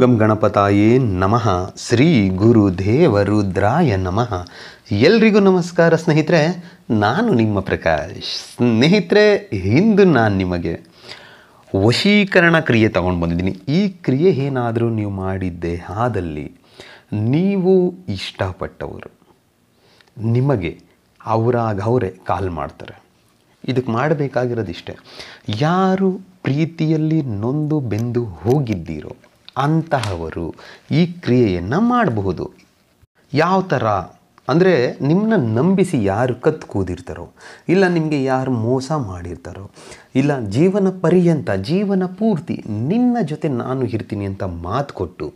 ಗಂ ಗಣಪತಾಯೇ ನಮಃ ಶ್ರೀ ಗುರು ದೇವ ನಮಃ ಎಲ್ರಿಗೂ ನಮಸ್ಕಾರ ಸ್ನೇಹಿತರೆ ನಾನು ನಿಮ್ಮ ಪ್ರಕಾಶ್ ಸ್ನೇಹಿತರೆ ಇಂದು ನಾನು ನಿಮಗೆ ವಶೀಕರಣ ಕ್ರಿಯೆ ತಗೊಂಡು ಬಂದಿದ್ದೀನಿ ಈ ಕ್ರಿಯೆ ಏನಾದರೂ ನೀವು ಮಾಡಿದ್ದೆ ಆದಲ್ಲಿ ನೀವು ಇಷ್ಟಪಟ್ಟವರು ನಿಮಗೆ ಅವರಾಗ ಕಾಲ್ ಮಾಡ್ತಾರೆ ಇದಕ್ಕೆ ಮಾಡಬೇಕಾಗಿರೋದಿಷ್ಟೇ ಯಾರು ಪ್ರೀತಿಯಲ್ಲಿ ನೊಂದು ಬೆಂದು ಹೋಗಿದ್ದೀರೋ ಅಂತಹವರು ಈ ಕ್ರಿಯೆಯನ್ನು ಮಾಡಬಹುದು ಯಾವ ಥರ ಅಂದರೆ ನಿಮ್ಮನ್ನ ನಂಬಿಸಿ ಯಾರು ಕತ್ತು ಕೂದಿರ್ತಾರೋ ಇಲ್ಲ ನಿಮಗೆ ಯಾರು ಮೋಸ ಮಾಡಿರ್ತಾರೋ ಇಲ್ಲ ಜೀವನ ಪರ್ಯಂತ ಜೀವನ ಪೂರ್ತಿ ನಿನ್ನ ಜೊತೆ ನಾನು ಇರ್ತೀನಿ ಅಂತ ಮಾತು ಕೊಟ್ಟು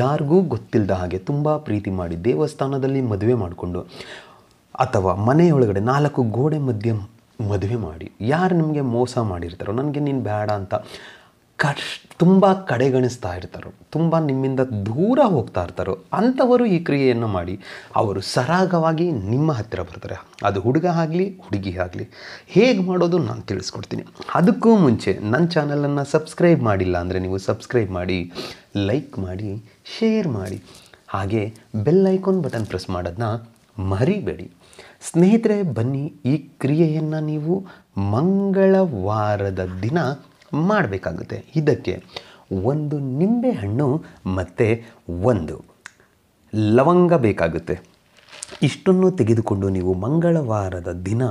ಯಾರಿಗೂ ಗೊತ್ತಿಲ್ಲದ ಹಾಗೆ ತುಂಬ ಪ್ರೀತಿ ಮಾಡಿ ದೇವಸ್ಥಾನದಲ್ಲಿ ಮದುವೆ ಮಾಡಿಕೊಂಡು ಅಥವಾ ಮನೆಯೊಳಗಡೆ ನಾಲ್ಕು ಗೋಡೆ ಮಧ್ಯೆ ಮದುವೆ ಮಾಡಿ ಯಾರು ನಿಮಗೆ ಮೋಸ ಮಾಡಿರ್ತಾರೋ ನನಗೆ ನೀನು ಬೇಡ ಅಂತ ಕಷ್ಟ್ ತುಂಬ ಕಡೆಗಣಿಸ್ತಾ ಇರ್ತಾರೋ ತುಂಬ ನಿಮ್ಮಿಂದ ದೂರ ಹೋಗ್ತಾ ಇರ್ತಾರೋ ಅಂಥವರು ಈ ಕ್ರಿಯೆಯನ್ನು ಮಾಡಿ ಅವರು ಸರಾಗವಾಗಿ ನಿಮ್ಮ ಹತ್ತಿರ ಬರ್ತಾರೆ ಅದು ಹುಡುಗ ಆಗಲಿ ಹುಡುಗಿ ಆಗಲಿ ಹೇಗೆ ಮಾಡೋದು ನಾನು ತಿಳಿಸ್ಕೊಡ್ತೀನಿ ಅದಕ್ಕೂ ಮುಂಚೆ ನನ್ನ ಚಾನಲನ್ನು ಸಬ್ಸ್ಕ್ರೈಬ್ ಮಾಡಿಲ್ಲ ಅಂದರೆ ನೀವು ಸಬ್ಸ್ಕ್ರೈಬ್ ಮಾಡಿ ಲೈಕ್ ಮಾಡಿ ಶೇರ್ ಮಾಡಿ ಹಾಗೆ ಬೆಲ್ ಐಕಾನ್ ಬಟನ್ ಪ್ರೆಸ್ ಮಾಡೋದನ್ನ ಮರಿಬೇಡಿ ಸ್ನೇಹಿತರೆ ಬನ್ನಿ ಈ ಕ್ರಿಯೆಯನ್ನು ನೀವು ಮಂಗಳವಾರದ ದಿನ ಮಾಡಬೇಕಾಗುತ್ತೆ ಇದಕ್ಕೆ ಒಂದು ನಿಂಬೆಹಣ್ಣು ಮತ್ತು ಒಂದು ಲವಂಗ ಬೇಕಾಗುತ್ತೆ ಇಷ್ಟನ್ನು ತೆಗೆದುಕೊಂಡು ನೀವು ಮಂಗಳವಾರದ ದಿನ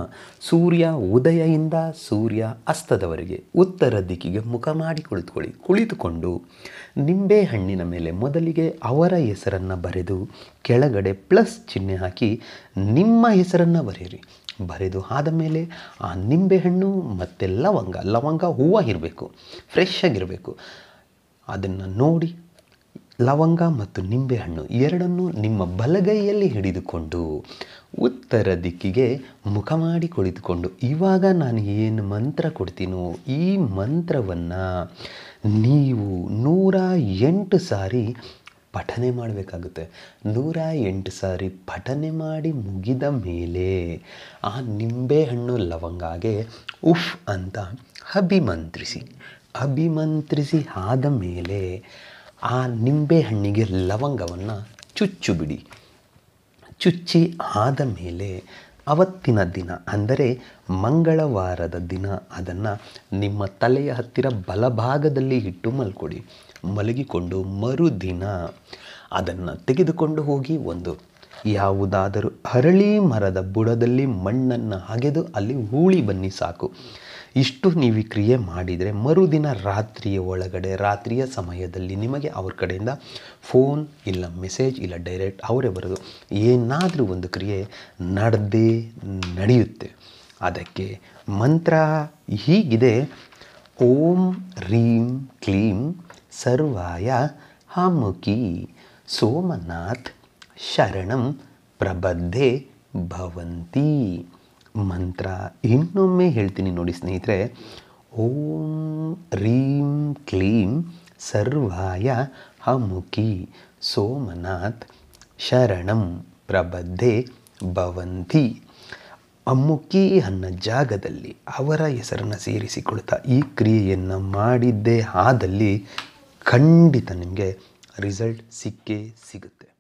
ಸೂರ್ಯ ಉದಯದಿಂದ ಸೂರ್ಯ ಅಸ್ತದವರೆಗೆ ಉತ್ತರ ದಿಕ್ಕಿಗೆ ಮುಖ ಮಾಡಿ ಕುಳಿತುಕೊಳ್ಳಿ ಕುಳಿತುಕೊಂಡು ನಿಂಬೆ ಹಣ್ಣಿನ ಮೇಲೆ ಮೊದಲಿಗೆ ಅವರ ಹೆಸರನ್ನು ಬರೆದು ಕೆಳಗಡೆ ಪ್ಲಸ್ ಚಿಹ್ನೆ ಹಾಕಿ ನಿಮ್ಮ ಹೆಸರನ್ನು ಬರೆಯಿರಿ ಬರೆದು ಆದ ಮೇಲೆ ಆ ನಿಂಬೆಹಣ್ಣು ಮತ್ತು ಲವಂಗ ಲವಂಗ ಹೂವು ಇರಬೇಕು ಫ್ರೆಶ್ ಆಗಿರಬೇಕು ಅದನ್ನು ನೋಡಿ ಲವಂಗ ಮತ್ತು ನಿಂಬೆಹಣ್ಣು ಎರಡನ್ನು ನಿಮ್ಮ ಬಲಗೈಯಲ್ಲಿ ಹಿಡಿದುಕೊಂಡು ಉತ್ತರ ದಿಕ್ಕಿಗೆ ಮುಖ ಮಾಡಿ ಕುಳಿತುಕೊಂಡು ಇವಾಗ ನಾನು ಏನು ಮಂತ್ರ ಕೊಡ್ತೀನೋ ಈ ಮಂತ್ರವನ್ನು ನೀವು ನೂರ ಎಂಟು ಸಾರಿ ಪಠನೆ ಮಾಡಬೇಕಾಗುತ್ತೆ ನೂರ ಎಂಟು ಸಾರಿ ಪಠನೆ ಮಾಡಿ ಮುಗಿದ ಮೇಲೆ ಆ ನಿಂಬೆಹಣ್ಣು ಲವಂಗಾಗೆ ಉಫ್ ಅಂತ ಅಭಿಮಂತ್ರಿಸಿ ಅಭಿಮಂತ್ರಿಸಿ ಆದ ಮೇಲೆ ಆ ನಿಂಬೆಹಣ್ಣಿಗೆ ಲವಂಗವನ್ನು ಚುಚ್ಚು ಬಿಡಿ ಚುಚ್ಚಿ ಆದ ಮೇಲೆ ಅವತ್ತಿನ ದಿನ ಅಂದರೆ ಮಂಗಳವಾರದ ದಿನ ಅದನ್ನು ನಿಮ್ಮ ತಲೆಯ ಹತ್ತಿರ ಬಲಭಾಗದಲ್ಲಿ ಇಟ್ಟು ಮಲ್ಕೊಡಿ ಮಲಗಿಕೊಂಡು ಮರುದಿನ ಅದನ್ನು ತೆಗೆದುಕೊಂಡು ಹೋಗಿ ಒಂದು ಯಾವುದಾದರೂ ಹರಳಿ ಮರದ ಬುಡದಲ್ಲಿ ಮಣ್ಣನ್ನು ಅಗೆದು ಅಲ್ಲಿ ಹೂಳಿ ಬನ್ನಿ ಸಾಕು ಇಷ್ಟು ನೀವು ಕ್ರಿಯೆ ಮಾಡಿದರೆ ಮರುದಿನ ರಾತ್ರಿಯ ಒಳಗಡೆ ರಾತ್ರಿಯ ಸಮಯದಲ್ಲಿ ನಿಮಗೆ ಅವ್ರ ಕಡೆಯಿಂದ ಫೋನ್ ಇಲ್ಲ ಮೆಸೇಜ್ ಇಲ್ಲ ಡೈರೆಕ್ಟ್ ಅವರೇ ಬರೋದು ಏನಾದರೂ ಒಂದು ಕ್ರಿಯೆ ನಡೆದೇ ನಡೆಯುತ್ತೆ ಅದಕ್ಕೆ ಮಂತ್ರ ಹೀಗಿದೆ ಓಂ ರೀಂ ಕ್ಲೀಂ ಸರ್ವಾಯ ಹಾಮುಖಿ ಸೋಮನಾಥ್ ಶರಣಂ ಪ್ರಬದ್ಧೆ ಭವಂತಿ ಮಂತ್ರ ಇನ್ನೊಮ್ಮೆ ಹೇಳ್ತೀನಿ ನೋಡಿ ಸ್ನೇಹಿತರೆ ಓಂ ರೀಂ ಕ್ಲೀಂ ಸರ್ವಾಯ ಹಮುಖಿ ಸೋಮನಾಥ್ ಶರಣಂ ಪ್ರಬದ್ಧೆ ಭವಂತಿ ಅಮುಕಿ ಅನ್ನ ಜಾಗದಲ್ಲಿ ಅವರ ಹೆಸರನ್ನು ಸೇರಿಸಿಕೊಳ್ತಾ ಈ ಕ್ರಿಯೆಯನ್ನು ಮಾಡಿದ್ದೇ ಆದಲ್ಲಿ ಖಂಡಿತ ನಿಮಗೆ ರಿಸಲ್ಟ್ ಸಿಕ್ಕೇ ಸಿಗುತ್ತೆ